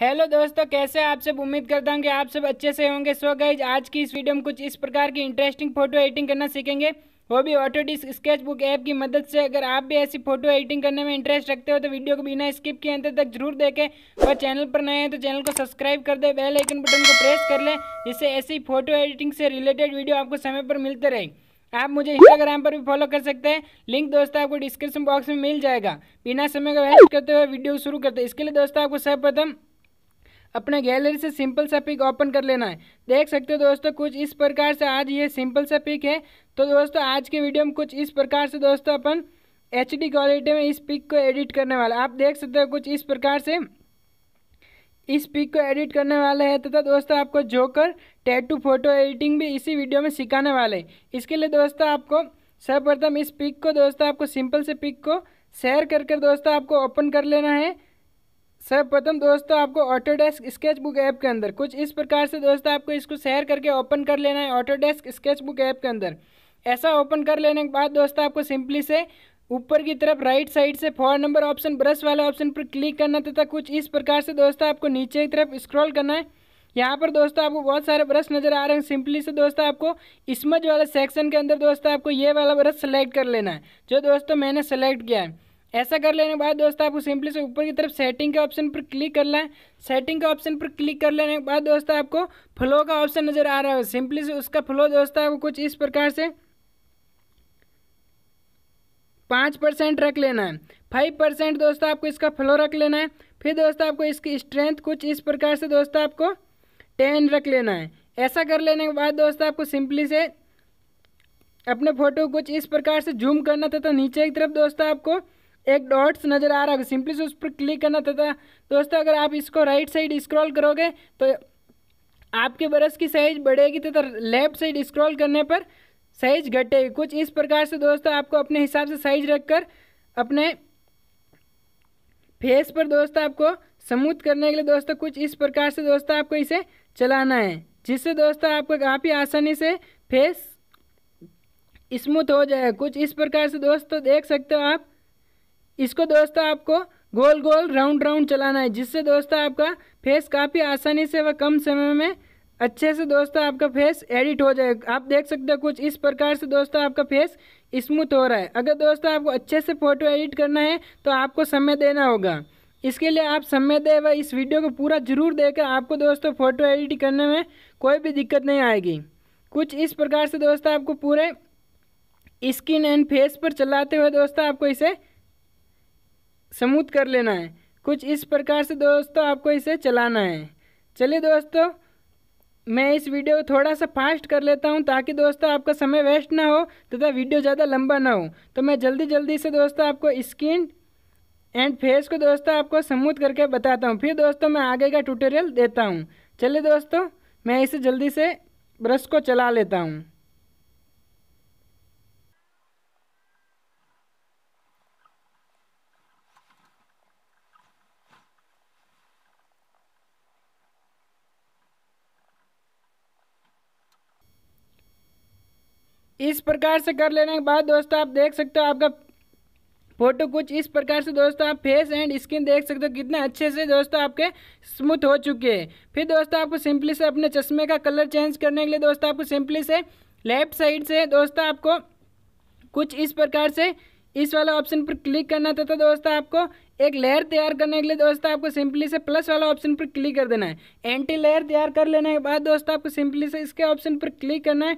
hello दोस्तों कैसे आप सब उम्मीद करता हूँ कि आप सब अच्छे से होंगे सो गाइज आज की इस वीडियो में कुछ इस प्रकार की इंटरेस्टिंग फोटो एडिटिंग करना सीखेंगे वो भी ऑटोडिस्क बुक ऐप की मदद से अगर आप भी ऐसी फोटो एडिटिंग करने में इंटरेस्ट रखते हो तो वीडियो को बिना स्किप किए अंत तक जरूर देखें और चैनल पर नए हैं तो चैनल को सब्सक्राइब कर दें बेल आइकन बटन को प्रेस कर लें जिससे ऐसी फोटो एडिटिंग से रिलेटेड वीडियो आपको समय पर मिलते रहे आप मुझे इंस्टाग्राम पर भी फॉलो कर सकते हैं लिंक दोस्तों आपको डिस्क्रिप्शन बॉक्स में मिल जाएगा बिना समय का वेस्ट करते हुए वीडियो शुरू करते हैं इसके लिए दोस्तों आपको सर्वप्रथम अपने गैलरी से सिंपल सा पिक ओपन कर लेना है देख सकते हो दोस्तों कुछ इस प्रकार से आज ये सिंपल सा पिक है तो दोस्तों आज के वीडियो में कुछ इस प्रकार से दोस्तों अपन एच क्वालिटी में इस पिक को एडिट करने वाला आप देख सकते हो कुछ इस प्रकार से इस पिक को एडिट करने वाले हैं तथा दोस्तों आपको जोकर टैटू फोटो एडिटिंग भी इसी वीडियो में सिखाने वाले हैं इसके लिए दोस्तों आपको सर्वप्रथम इस पिक को दोस्तों आपको सिंपल से पिक को शेयर कर कर दोस्तों आपको ओपन कर लेना है सर्वप्रथम दोस्तों आपको ऑटोडेस्क बुक ऐप के अंदर कुछ इस प्रकार से दोस्तों आपको इसको शेयर करके ओपन कर लेना है ऑटोडेस्क बुक ऐप के अंदर ऐसा ओपन कर लेने के बाद दोस्तों आपको सिंपली से ऊपर की तरफ राइट साइड से फोन नंबर ऑप्शन ब्रश वाले ऑप्शन पर क्लिक करना तथा कुछ इस प्रकार से दोस्तों आपको नीचे की तरफ स्क्रॉल करना है यहाँ पर दोस्तों आपको बहुत सारे ब्रश नज़र आ रहे हैं सिंपली से दोस्तों आपको स्मज वाले सेक्शन के अंदर दोस्तों आपको ये वाला ब्रश सेलेक्ट कर लेना है जो दोस्तों मैंने सेलेक्ट किया है ऐसा कर लेने के बाद दोस्तों आपको सिंपली से ऊपर की तरफ सेटिंग के ऑप्शन पर क्लिक करना है सेटिंग के ऑप्शन पर क्लिक कर लेने के बाद दोस्तों आपको फ्लो का ऑप्शन नज़र आ रहा है सिंपली से उसका फ्लो दोस्तों आपको कुछ इस प्रकार से पाँच परसेंट रख लेना है फाइव परसेंट दोस्तों आपको इसका फ्लो रख लेना है फिर दोस्तों आपको इसकी स्ट्रेंथ कुछ इस प्रकार से दोस्तों आपको टेन रख लेना है ऐसा कर लेने के बाद दोस्तों आपको सिंपली से अपने फ़ोटो कुछ इस प्रकार से जूम करना था तो नीचे की तरफ दोस्तों आपको एक डॉट्स नज़र आ रहा होगा सिंपली से उस पर क्लिक करना था दोस्तों अगर आप इसको राइट साइड स्क्रॉल करोगे तो आपके ब्रश की साइज बढ़ेगी तथा लेफ्ट साइड स्क्रॉल करने पर साइज घटेगी कुछ इस प्रकार से दोस्तों आपको अपने हिसाब से साइज रखकर अपने फेस पर दोस्तों आपको स्मूथ करने के लिए दोस्तों कुछ इस प्रकार से दोस्तों आपको इसे चलाना है जिससे दोस्तों आपको काफ़ी आसानी से फेस स्मूथ हो जाए कुछ इस प्रकार से दोस्तों देख सकते हो आप इसको दोस्तों आपको गोल गोल राउंड राउंड चलाना है जिससे दोस्तों आपका फेस काफ़ी आसानी से व कम समय में अच्छे से दोस्तों आपका फेस एडिट हो जाए आप देख सकते हो कुछ इस प्रकार से दोस्तों आपका फेस स्मूथ हो रहा है अगर दोस्तों आपको अच्छे से फ़ोटो एडिट करना है तो आपको समय देना होगा इसके लिए आप समय दें व इस वीडियो को पूरा ज़रूर देकर आपको दोस्तों फ़ोटो एडिट करने में कोई भी दिक्कत नहीं आएगी कुछ इस प्रकार से दोस्तों आपको पूरे स्किन एंड फेस पर चलाते हुए दोस्तों आपको इसे स्मूथ कर लेना है कुछ इस प्रकार से दोस्तों आपको इसे चलाना है चलिए दोस्तों मैं इस वीडियो को थोड़ा सा फास्ट कर लेता हूँ ताकि दोस्तों आपका समय वेस्ट ना हो तथा वीडियो ज़्यादा लंबा ना हो तो मैं जल्दी जल्दी से दोस्तों आपको स्किन एंड फेस को दोस्तों आपको समूथ करके बताता हूँ फिर दोस्तों मैं आगे का ट्यूटोरियल देता हूँ चलिए दोस्तों मैं इसे जल्दी से ब्रश को चला लेता हूँ इस प्रकार से कर लेने के बाद दोस्तों आप देख सकते हो आपका फोटो कुछ इस प्रकार से दोस्तों आप फेस एंड स्किन देख सकते हो कितने अच्छे से दोस्तों आपके स्मूथ हो चुके हैं फिर दोस्तों आपको सिंपली से अपने चश्मे का कलर चेंज करने के लिए दोस्तों आपको सिंपली से लेफ्ट साइड से दोस्तों आपको कुछ इस प्रकार से इस वाला ऑप्शन पर क्लिक करना था तो दोस्तों आपको एक लेयर तैयार करने के लिए दोस्तों आपको सिंपली से प्लस वाला ऑप्शन पर क्लिक कर देना है एंटी लेयर तैयार कर लेने के बाद दोस्तों आपको सिंपली से इसके ऑप्शन पर क्लिक करना है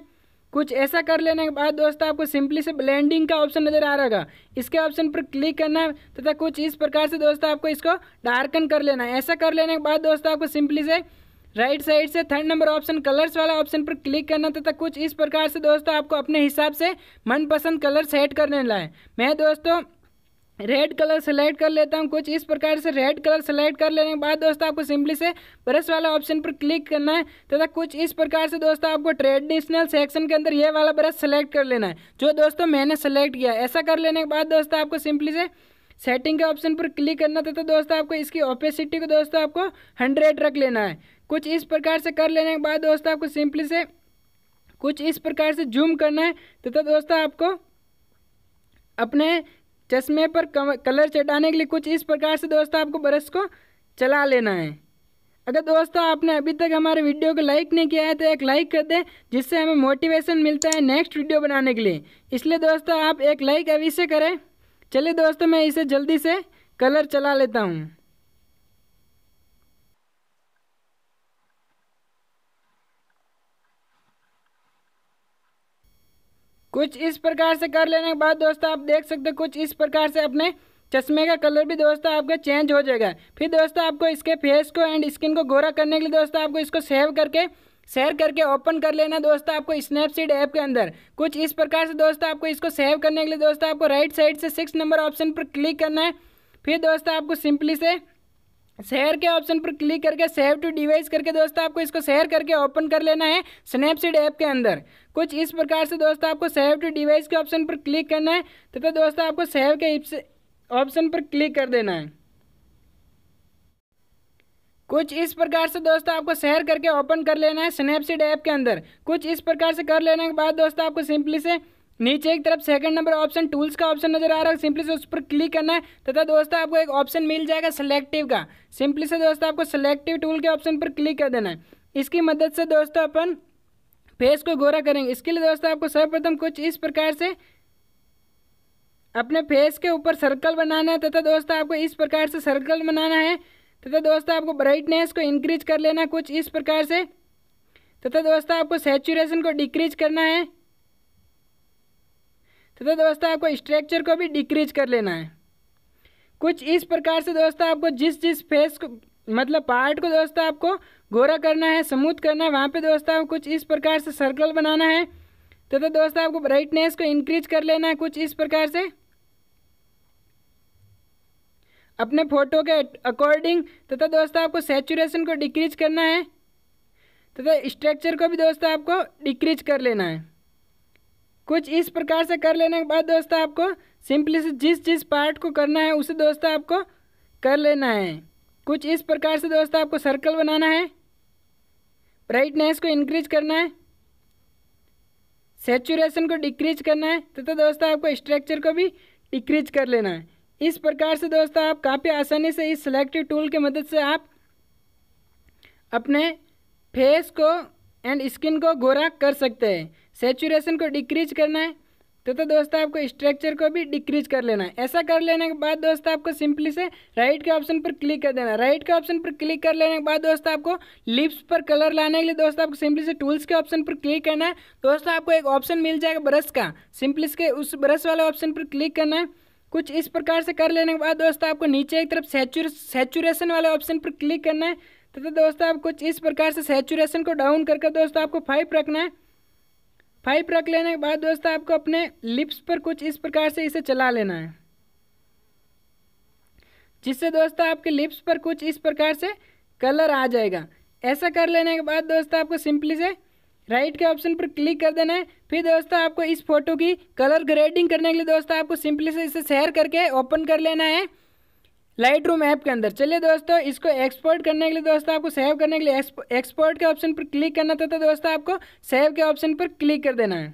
कुछ ऐसा कर लेने के बाद दोस्तों आपको सिंपली से ब्लेंडिंग का ऑप्शन नज़र आ रहा होगा इसके ऑप्शन पर क्लिक करना है तथा कुछ इस प्रकार से दोस्तों आपको इसको डार्कन कर लेना है ऐसा कर लेने के बाद दोस्तों आपको सिंपली से राइट साइड से थर्ड नंबर ऑप्शन कलर्स वाला ऑप्शन पर क्लिक करना तथा कुछ इस प्रकार से दोस्तों आपको अपने हिसाब से मनपसंद कलर सेट कर लेना है मैं दोस्तों रेड कलर सेलेक्ट कर लेता हूँ कुछ इस प्रकार से रेड कलर सेलेक्ट कर लेने के बाद दोस्तों आपको सिंपली से ब्रश वाला ऑप्शन पर क्लिक करना है तथा कुछ इस प्रकार से दोस्तों आपको ट्रेडिशनल सेक्शन के अंदर ये वाला ब्रश सेलेक्ट कर लेना है जो दोस्तों मैंने सेलेक्ट किया ऐसा कर लेने के बाद दोस्तों आपको सिंपली से सेटिंग के ऑप्शन पर क्लिक करना था तो दोस्तों आपको इसकी ओपेसिटी को दोस्तों आपको हंड्रेड रख लेना है कुछ इस प्रकार से कर लेने के बाद दोस्तों आपको सिंपली से कुछ इस प्रकार से जूम करना है तथा दोस्तों आपको अपने चश्मे पर कलर चटाने के लिए कुछ इस प्रकार से दोस्तों आपको ब्रश को चला लेना है अगर दोस्तों आपने अभी तक हमारे वीडियो को लाइक नहीं किया है तो एक लाइक कर दें जिससे हमें मोटिवेशन मिलता है नेक्स्ट वीडियो बनाने के लिए इसलिए दोस्तों आप एक लाइक अभी से करें चलिए दोस्तों मैं इसे जल्दी से कलर चला लेता हूँ कुछ इस प्रकार से कर लेने के बाद दोस्तों आप देख सकते हो कुछ इस प्रकार से अपने चश्मे का कलर भी दोस्तों आपका चेंज हो जाएगा फिर दोस्तों आपको इसके फेस को एंड स्किन को गोरा करने के लिए दोस्तों आपको इसको सेव करके शेयर करके ओपन कर लेना दोस्तों आपको स्नैपसीड ऐप के अंदर कुछ इस प्रकार से दोस्तों आपको इसको सेव करने के लिए दोस्तों आपको राइट साइड से सिक्स नंबर ऑप्शन पर क्लिक करना है फिर दोस्तों आपको सिंपली से शेयर के ऑप्शन पर क्लिक करके सेव टू डिवाइस करके दोस्तों आपको इसको शेयर करके ओपन कर लेना है स्नैपसीड ऐप के अंदर कुछ इस प्रकार से दोस्तों आपको सेव टू डिवाइस के ऑप्शन पर क्लिक करना है तथा तो, तो दोस्तों आपको सेव के ऑप्शन पर क्लिक कर देना है कुछ इस प्रकार से दोस्तों आपको शेयर करके ओपन कर लेना है स्नैपसीड ऐप के अंदर कुछ इस प्रकार से कर लेने के बाद दोस्तों आपको सिंपली से नीचे एक तरफ सेकंड नंबर ऑप्शन टूल्स का ऑप्शन नजर आ रहा है सिंपली से उस पर क्लिक करना है तथा दोस्तों आपको एक ऑप्शन मिल जाएगा सिलेक्टिव का सिंपली से दोस्तों आपको सिलेक्टिव टूल के ऑप्शन पर क्लिक कर देना है इसकी मदद से दोस्तों अपन फेस को गोरा करेंगे इसके लिए दोस्तों आपको सर्वप्रथम कुछ इस प्रकार से अपने फेस के ऊपर सर्कल बनाना है तथा दोस्तों आपको इस प्रकार से सर्कल बनाना है तथा दोस्तों आपको ब्राइटनेस को इंक्रीज कर लेना कुछ इस प्रकार से तथा दोस्तों आपको सेचुरेशन को डिक्रीज करना है तो, तो दोस्तों आपको स्ट्रक्चर को भी डिक्रीज कर लेना है कुछ इस प्रकार से दोस्तों आपको जिस जिस फेस को मतलब पार्ट को दोस्तों आपको गोरा करना है स्मूथ करना है वहाँ पे दोस्तों आपको कुछ इस प्रकार से सर्कल बनाना है तो, तो दोस्तों आपको ब्राइटनेस को इंक्रीज कर लेना है कुछ इस प्रकार से अपने फ़ोटो के अकॉर्डिंग तथा तो तो दोस्तों आपको सेचुरेशन को डिक्रीज करना है तथा तो स्ट्रक्चर को भी दोस्तों आपको डिक्रीज कर लेना है कुछ इस प्रकार से कर लेने के बाद दोस्तों आपको सिंपली से जिस जिस पार्ट को करना है उसे दोस्तों आपको कर लेना है कुछ इस प्रकार से दोस्तों आपको सर्कल बनाना है ब्राइटनेस को इंक्रीज करना है सेचुरेशन को डिक्रीज करना है तथा तो दोस्तों आपको स्ट्रक्चर को भी डिक्रीज कर लेना है इस प्रकार से दोस्तों आप काफ़ी आसानी से इस सेलेक्टिव टूल की मदद से आप अपने फेस को एंड स्किन को गोरा कर सकते हैं सेचुरेशन को डिक्रीज करना है तो तो दोस्तों आपको स्ट्रक्चर को भी डिक्रीज कर लेना है ऐसा कर लेने के बाद दोस्तों आपको सिंपली से राइट के ऑप्शन पर क्लिक कर देना है राइट के ऑप्शन पर क्लिक कर लेने के बाद दोस्तों आपको लिप्स पर कलर लाने के लिए दोस्तों आपको सिंपली से टूल्स के ऑप्शन पर क्लिक करना है दोस्तों आपको एक ऑप्शन मिल जाएगा ब्रश का सिंपली से उस ब्रश वाले ऑप्शन पर क्लिक करना है कुछ इस प्रकार से कर लेने के बाद दोस्तों आपको नीचे एक तरफ सेचुरेशन वाले ऑप्शन पर क्लिक करना है तथा तो तो दोस्तों आप कुछ इस प्रकार से सेचुरेशन को डाउन करके दोस्तों आपको फाइव रखना है फाइव रख लेने के बाद दोस्तों आपको अपने लिप्स पर कुछ इस प्रकार से इसे चला लेना है जिससे दोस्तों आपके लिप्स पर कुछ इस प्रकार से कलर आ जाएगा ऐसा कर लेने के बाद दोस्तों आपको सिंपली से राइट के ऑप्शन पर क्लिक कर देना है फिर दोस्तों आपको इस फोटो की कलर ग्रेडिंग करने के लिए दोस्तों आपको सिंपली से इसे शेयर करके ओपन कर लेना है लाइट रूम ऐप के अंदर चलिए दोस्तों इसको एक्सपोर्ट करने के लिए दोस्तों आपको सेव करने के लिए एक्सपोर्ट के ऑप्शन पर क्लिक करना था तो दोस्तों आपको सेव के ऑप्शन पर क्लिक कर देना है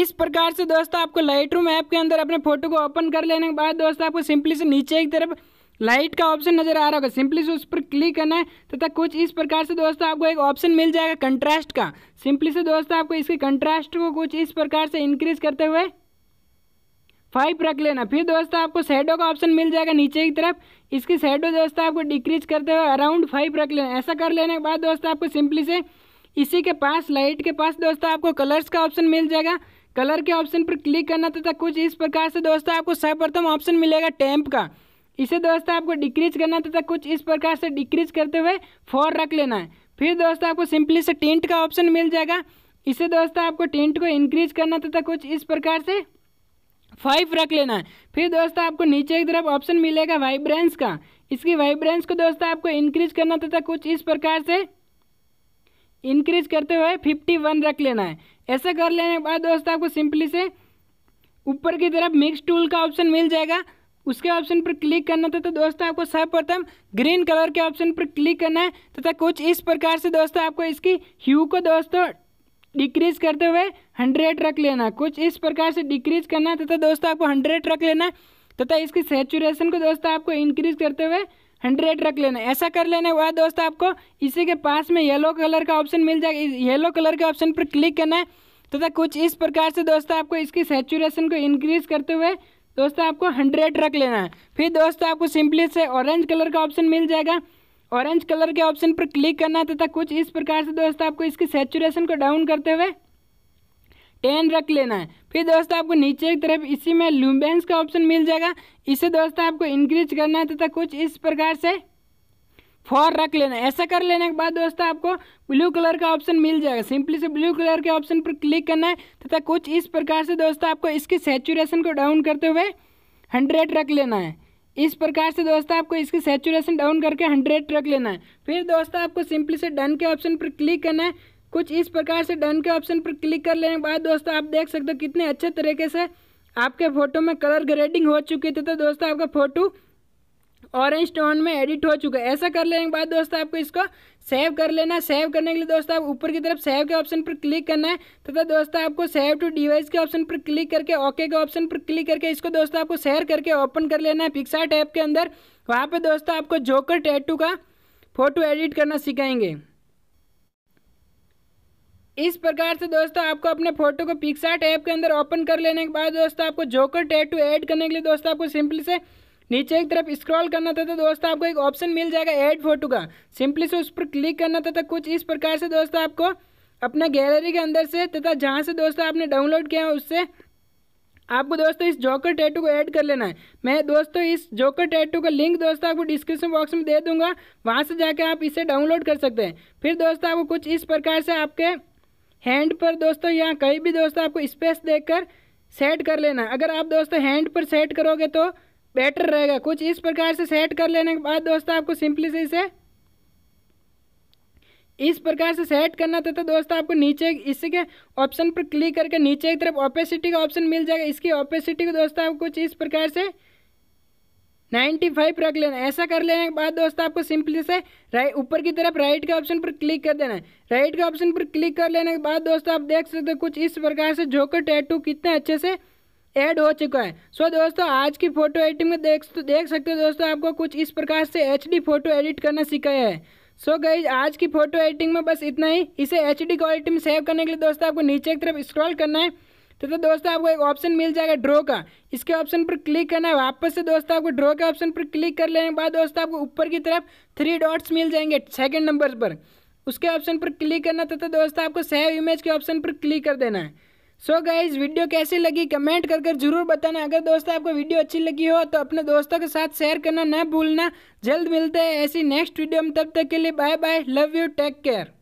इस प्रकार से दोस्तों आपको लाइट रूम ऐप के अंदर अपने फोटो को ओपन कर लेने के बाद दोस्तों आपको सिंपली से नीचे की तरफ लाइट का ऑप्शन नजर आ रहा होगा सिंपली से उस पर क्लिक करना है तथा कुछ इस प्रकार से दोस्तों आपको एक ऑप्शन मिल जाएगा कंट्रास्ट का सिंपली से दोस्तों आपको इसके कंट्रास्ट को कुछ इस प्रकार से इंक्रीज करते हुए फाइव रख लेना फिर दोस्तों आपको शेडो का ऑप्शन मिल जाएगा नीचे की तरफ इसकी शेडो दोस्तों आपको डिक्रीज करते हुए अराउंड फाइव रख लेना ऐसा कर लेने के बाद दोस्तों आपको सिंपली से इसी के पास लाइट के पास दोस्तों आपको कलर्स का ऑप्शन मिल जाएगा कलर के ऑप्शन पर क्लिक करना तथा कुछ इस प्रकार से दोस्तों आपको सर्वप्रथम ऑप्शन मिलेगा टैंप का इसे दोस्तों आपको डिक्रीज करना तथा कुछ इस प्रकार से डिक्रीज करते हुए फोर रख लेना है फिर दोस्तों आपको सिंपली से टेंट का ऑप्शन मिल जाएगा इसे दोस्तों आपको टेंट को इंक्रीज करना तथा कुछ इस प्रकार से फाइव रख लेना है फिर दोस्तों आपको नीचे की तरफ ऑप्शन मिलेगा वाइब्रेंस का इसकी वाइब्रेंस को दोस्तों आपको इंक्रीज करना तथा कुछ इस प्रकार से इंक्रीज करते हुए फिफ्टी वन रख लेना है ऐसा कर लेने के बाद दोस्तों आपको सिंपली से ऊपर की तरफ मिक्स टूल का ऑप्शन मिल जाएगा उसके ऑप्शन पर क्लिक करना था तो दोस्तों आपको सर्वप्रथम ग्रीन कलर के ऑप्शन पर क्लिक करना है तथा कुछ इस प्रकार से दोस्तों आपको इसकी ह्यू को दोस्तों डिक्रीज करते हुए हंड्रेड रख लेना कुछ इस प्रकार से डिक्रीज करना है तथा दोस्तों आपको हंड्रेड रख लेना तथा इसकी सेचुरेशन को दोस्तों आपको इंक्रीज करते हुए हंड्रेड रख लेना ऐसा कर लेने के बाद दोस्तों आपको इसी के पास में येलो कलर का ऑप्शन मिल जाएगा येलो कलर के ऑप्शन पर क्लिक करना है तथा कुछ इस प्रकार से दोस्तों आपको इसकी सेचुरेशन को इंक्रीज करते हुए दोस्तों आपको हंड्रेड रख लेना है फिर दोस्तों आपको सिंपली से ऑरेंज कलर का ऑप्शन मिल जाएगा ऑरेंज कलर के ऑप्शन पर क्लिक करना है तथा कुछ इस प्रकार से दोस्तों आपको इसकी सेचुरेशन को डाउन करते हुए टेन रख लेना है फिर दोस्तों आपको नीचे की तरफ इसी में लुम्बेंस का ऑप्शन मिल जाएगा इसे दोस्तों आपको इंक्रीज करना है तथा कुछ इस प्रकार से फॉर रख लेना ऐसा कर लेने के बाद दोस्तों आपको ब्लू कलर का ऑप्शन मिल जाएगा सिंपली से ब्लू कलर के ऑप्शन पर क्लिक करना है तथा कुछ इस प्रकार से दोस्तों आपको इसकी सेचुरेशन को डाउन करते हुए हंड्रेड रख लेना है इस प्रकार से दोस्तों आपको इसकी सेचुरेशन डाउन करके हंड्रेड रख लेना है फिर दोस्तों आपको सिंपली से डन के ऑप्शन पर क्लिक करना है कुछ इस प्रकार से डन के ऑप्शन पर क्लिक कर लेने के बाद दोस्तों आप देख सकते हो कितने अच्छे तरीके से आपके फ़ोटो में कलर ग्रेडिंग हो चुके थे तो दोस्तों आपका फ़ोटो ऑरेंज टोन में एडिट हो चुका है ऐसा कर लेने के बाद दोस्तों आपको इसको सेव कर लेना सेव करने के लिए दोस्तों आप ऊपर की तरफ सेव के ऑप्शन पर क्लिक करना है तथा दोस्तों आपको सेव टू डिवाइस के ऑप्शन पर क्लिक करके ओके के ऑप्शन पर क्लिक करके इसको दोस्तों आपको शेयर करके ओपन कर लेना है पिक्सार्ट ऐप के अंदर वहाँ पर दोस्तों आपको जोकर टैटू का फोटो एडिट करना सिखाएंगे इस प्रकार से दोस्तों आपको अपने फोटो को पिक्सार्ट ऐप के अंदर ओपन कर लेने के बाद दोस्तों आपको जोकर टैटू ऐड करने के लिए दोस्तों आपको सिंपली से नीचे एक तरफ स्क्रॉल करना था तो दोस्तों आपको एक ऑप्शन मिल जाएगा ऐड फोटो का सिंपली से उस पर क्लिक करना था तो कुछ इस प्रकार से दोस्तों आपको अपना गैलरी के अंदर से तथा जहाँ से दोस्तों आपने डाउनलोड किया है उससे आपको दोस्तों इस जोकर टैटू को ऐड कर लेना है मैं दोस्तों इस जोकर टैटू का लिंक दोस्तों आपको डिस्क्रिप्शन बॉक्स में दे दूंगा वहाँ से जाके आप इसे डाउनलोड कर सकते हैं फिर दोस्तों आपको कुछ इस प्रकार से आपके हैंड पर दोस्तों यहाँ कहीं भी दोस्तों आपको स्पेस देख सेट कर लेना अगर आप दोस्तों हैंड पर सेट करोगे तो बेटर रहेगा कुछ इस प्रकार से सेट कर लेने के बाद दोस्तों आपको सिंपली से इसे इस प्रकार से सेट करना था तो, तो दोस्तों आपको नीचे इसके ऑप्शन पर क्लिक करके नीचे की तरफ ओपेसिटी का ऑप्शन मिल जाएगा इसकी ओपेसिटी को दोस्तों आपको कुछ इस प्रकार से 95 रख लेना ऐसा कर लेने के बाद दोस्तों आपको सिंपली से राइट ऊपर की तरफ राइट के ऑप्शन पर क्लिक कर देना है राइट के ऑप्शन पर क्लिक कर लेने के बाद दोस्तों आप देख सकते हो कुछ इस प्रकार से जोकर टैटू कितने अच्छे से ऐड हो चुका है सो so, दोस्तों आज की फोटो एडिटिंग में देख तो देख सकते हो दोस्तों आपको कुछ इस प्रकार से एच फोटो एडिट करना सिखाया है सो so, गई आज की फोटो एडिटिंग में बस इतना ही इसे एच क्वालिटी में सेव करने के लिए दोस्तों आपको नीचे की तरफ स्क्रॉल करना है तो, तो दोस्तों आपको एक ऑप्शन मिल जाएगा ड्रो का इसके ऑप्शन पर क्लिक करना है वापस से दोस्तों आपको ड्रो के ऑप्शन पर क्लिक कर लेने के बाद दोस्तों आपको ऊपर की तरफ थ्री डॉट्स मिल जाएंगे सेकेंड नंबर पर उसके ऑप्शन पर क्लिक करना तथा तो, तो दोस्तों आपको सेव इमेज के ऑप्शन पर क्लिक कर देना है सो गाइज वीडियो कैसी लगी कमेंट कर कर जरूर बताना अगर दोस्तों आपको वीडियो अच्छी लगी हो तो अपने दोस्तों के साथ शेयर करना ना भूलना जल्द मिलते हैं ऐसी नेक्स्ट वीडियो में तब तक के लिए bye bye love you take care